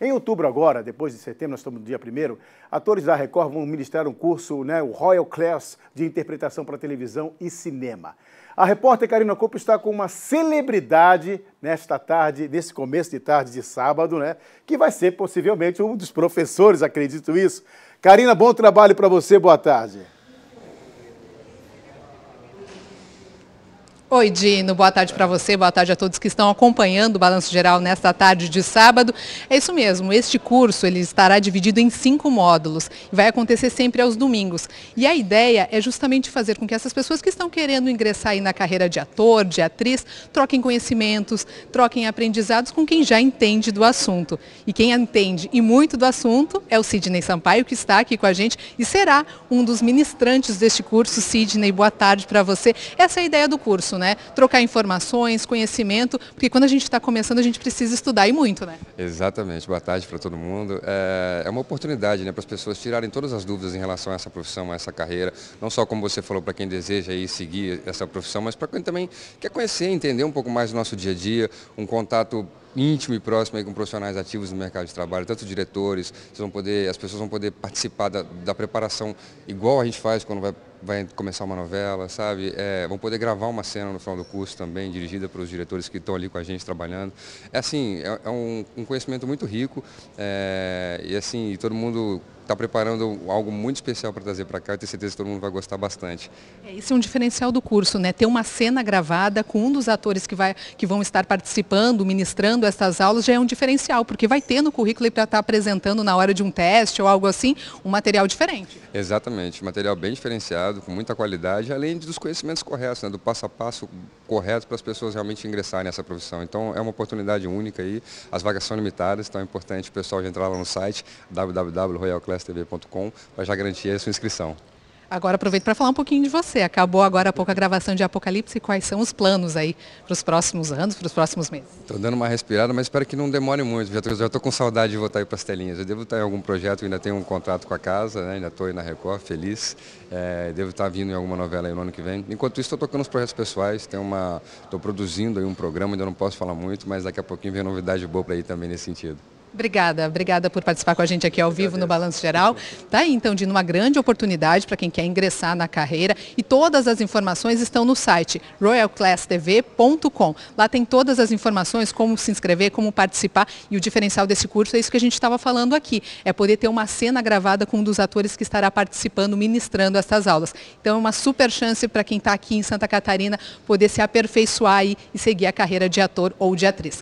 Em outubro agora, depois de setembro, nós estamos no dia primeiro, atores da Record vão ministrar um curso, né, o Royal Class, de interpretação para televisão e cinema. A repórter Karina Copo está com uma celebridade nesta tarde, nesse começo de tarde de sábado, né? Que vai ser possivelmente um dos professores, acredito isso. Karina, bom trabalho para você, boa tarde. Oi, Dino. Boa tarde para você, boa tarde a todos que estão acompanhando o Balanço Geral nesta tarde de sábado. É isso mesmo, este curso ele estará dividido em cinco módulos e vai acontecer sempre aos domingos. E a ideia é justamente fazer com que essas pessoas que estão querendo ingressar aí na carreira de ator, de atriz, troquem conhecimentos, troquem aprendizados com quem já entende do assunto. E quem entende e muito do assunto é o Sidney Sampaio, que está aqui com a gente e será um dos ministrantes deste curso. Sidney, boa tarde para você. Essa é a ideia do curso, né? Trocar informações, conhecimento, porque quando a gente está começando, a gente precisa estudar e muito, né? Exatamente. Boa tarde para todo mundo. É, é, uma oportunidade né, para as pessoas tirarem todas as dúvidas em relação a essa profissão, a essa carreira, não só como você falou, para quem deseja aí seguir essa profissão, mas para quem também quer conhecer, entender um pouco mais do nosso dia a dia, um contato íntimo e próximo aí com profissionais ativos no mercado de trabalho, tanto diretores, vocês vão poder, as pessoas vão poder participar da, da preparação igual a gente faz quando vai vai começar uma novela, sabe? É, vão poder gravar uma cena no final do curso também, dirigida para os diretores que estão ali com a gente trabalhando. É assim, é, é um, um, conhecimento muito rico é, e assim, todo mundo está preparando algo muito especial para trazer para cá. Eu tenho certeza que todo mundo vai gostar bastante. Isso é, esse é um diferencial do curso, né? Ter uma cena gravada com um dos atores que, vai, que vão estar participando, ministrando estas aulas, já é um diferencial, porque vai ter no currículo para estar tá apresentando na hora de um teste ou algo assim, um material diferente. Exatamente, material bem diferenciado, com muita qualidade, além dos conhecimentos corretos, né? do passo a passo correto para as pessoas realmente ingressarem nessa profissão. Então é uma oportunidade única aí, as vagas são limitadas, então é importante o pessoal já entrar lá no site www.royalclass.com sucestv.com para já garantir a sua inscrição. Agora aproveito para falar um pouquinho de você. Acabou agora há pouco a gravação de Apocalipse. Quais são os planos aí para os próximos anos, para os próximos meses? Estou dando uma respirada, mas espero que não demore muito. Já estou com saudade de voltar aí para as telinhas. Eu devo estar em algum projeto, ainda tenho um contrato com a casa, né? ainda estou aí na Record, feliz. É, devo estar vindo em alguma novela aí no ano que vem. Enquanto isso, estou tocando os projetos pessoais. Tem uma, estou produzindo aí um programa, ainda não posso falar muito, mas daqui a pouquinho vem novidade boa para aí também nesse sentido. Obrigada, obrigada por participar com a gente aqui ao vivo no Balanço Geral. Tá aí, então, de uma grande oportunidade para quem quer ingressar na carreira e todas as informações estão no site royalclasstv.com. Lá tem todas as informações, como se inscrever, como participar e o diferencial desse curso é isso que a gente estava falando aqui, é poder ter uma cena gravada com um dos atores que estará participando, ministrando estas aulas. Então, é uma super chance para quem está aqui em Santa Catarina poder se aperfeiçoar e seguir a carreira de ator ou de atriz.